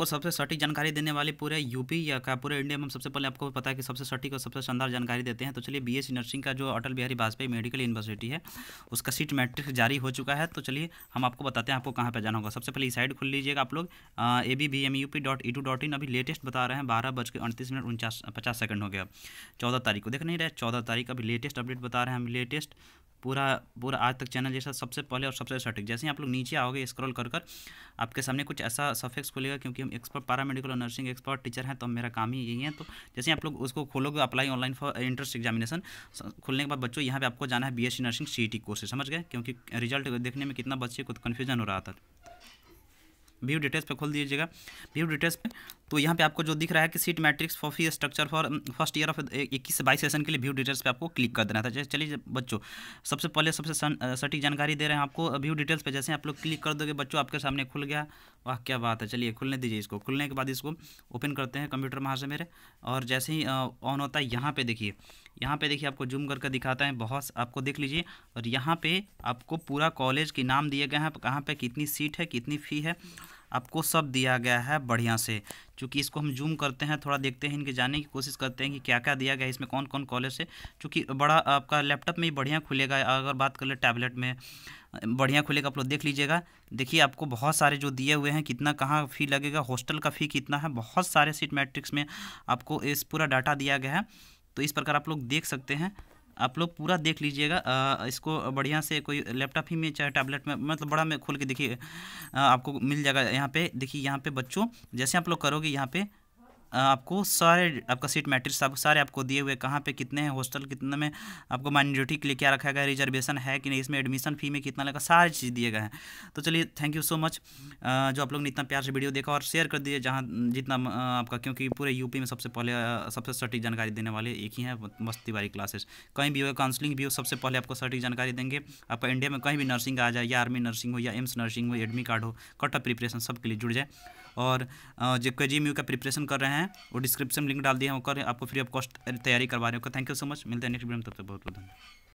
को सबसे सटीक जानकारी देने वाले पूरे यूपी या का पूरे इंडिया में हम सबसे पहले आपको पता है कि सबसे सटीक और सबसे शानदार जानकारी देते हैं तो चलिए बी नर्सिंग का जो अटल बिहारी वाजपेयी मेडिकल यूनिवर्सिटी है उसका सीट मैट्रिक जारी हो चुका है तो चलिए हम आपको बताते हैं आपको कहाँ पर जाना होगा सबसे पहले साइड खुल लीजिएगा आप लोग A B B M U P dot E two dot in अभी लेटेस्ट बता रहे हैं बारह बज के अड़तीस मिनट उनचास पचास सेकंड हो गया चौदह तारीख को देख नहीं रहे चौदह तारीख अभी लेटेस्ट अपडेट बता रहे हैं हम लेटेस्ट पूरा पूरा आज तक चैनल जैसा सबसे पहले और सबसे सटीक जैसे ही आप लोग नीचे आओगे स्क्रॉल कर कर आपके सामने कुछ ऐसा सफेक्स खुलेगा क्योंकि हम एक्सपर्ट पैरामेडिकल और नर्सिंग एक्सपर्ट टीचर हैं तो मेरा काम ही यही है तो जैसे ही आप लोग उसको खोलोगे apply online for entrance examination खुलने के बाद बच्चों यहाँ पर आपको जाना है बी नर्सिंग सी कोर्स समझ गए क्योंकि रिजल्ट देखने में कितना बच्चे को कन्फ्यूजन हो रहा था व्यू डिटेल्स पे खोल दीजिएगा व्यू डिटेल्स पे तो यहाँ पे आपको जो दिख रहा है कि seat matrix for fee structure for first year of इक्कीस से बाईस सेशन के लिए व्यू डिटेल्स पे आपको क्लिक कर देना था जैसे चलिए बच्चों सबसे पहले सबसे सटीक जानकारी दे रहे हैं आपको व्यू डिटेल्स पे जैसे आप लोग क्लिक कर दोगे बच्चों आपके सामने खुल गया वाह क्या बात है चलिए खुलने दीजिए इसको खुलने के बाद इसको ओपन करते हैं कंप्यूटर वहाँ से मेरे और जैसे ही ऑन होता है यहाँ पर देखिए यहाँ पे देखिए आपको जूम करके दिखाता है बहुत आपको देख लीजिए और यहाँ पे आपको पूरा कॉलेज के नाम दिए गए हैं कहाँ पे कितनी सीट है कितनी फ़ी है आपको सब दिया गया है बढ़िया से चूँकि इसको हम जूम करते हैं थोड़ा देखते हैं इनके जाने की कोशिश करते हैं कि क्या क्या दिया गया है इसमें कौन कौन कॉलेज है चूँकि बड़ा आपका लैपटॉप में ही बढ़िया खुलेगा अगर बात कर ले टैबलेट में बढ़िया खुलेगा आप लोग देख लीजिएगा देखिए आपको बहुत सारे जो दिए हुए हैं कितना कहाँ फ़ी लगेगा हॉस्टल का फ़ी कितना है बहुत सारे सीट मैट्रिक्स में आपको इस पूरा डाटा दिया गया है तो इस प्रकार आप लोग देख सकते हैं आप लोग पूरा देख लीजिएगा इसको बढ़िया से कोई लैपटॉप ही में चाहे टैबलेट में मतलब बड़ा में खोल के देखिए आपको मिल जाएगा यहाँ पे देखिए यहाँ पे बच्चों जैसे आप लोग करोगे यहाँ पे आपको सारे आपका सीट मैट्रिक्स आप सारे आपको दिए हुए कहाँ पे कितने हैं हॉस्टल कितने में आपको माइनॉरिटी के लिए क्या रखा गया रिजर्वेशन है कि नहीं इसमें एडमिशन फी में कितना लगा सारी चीज़ दिए गए हैं तो चलिए थैंक यू सो मच जो आप लोग ने इतना प्यार से वीडियो देखा और शेयर कर दिए जहाँ जितना आपका क्योंकि पूरे यूपी में सबसे पहले सबसे सटीक जानकारी देने वाले एक ही हैं मस्ती वाली क्लासेस कहीं भी हो काउंसिलिंग भी हो सबसे पहले आपको सटीक जानकारी देंगे आपका इंडिया में कहीं भी नर्सिंग आ जाए या आर्मी नर्सिंग हो या एम्स नर्सिंग हो एडमी कार्ड हो कट ऑफ प्रिपरेशन सबके लिए जुड़ जाए और जो के जी का प्रिपरेशन कर रहे हैं हैं वो डिस्क्रिप्शन लिंक डाल दिया होकर आपको फ्री ऑफ कॉस्ट तैयारी करवा रहे होकर थैंक यू सो मच मिलते हैं नेक्स्ट वीडियो में तब तक बहुत बहुत धन्यवाद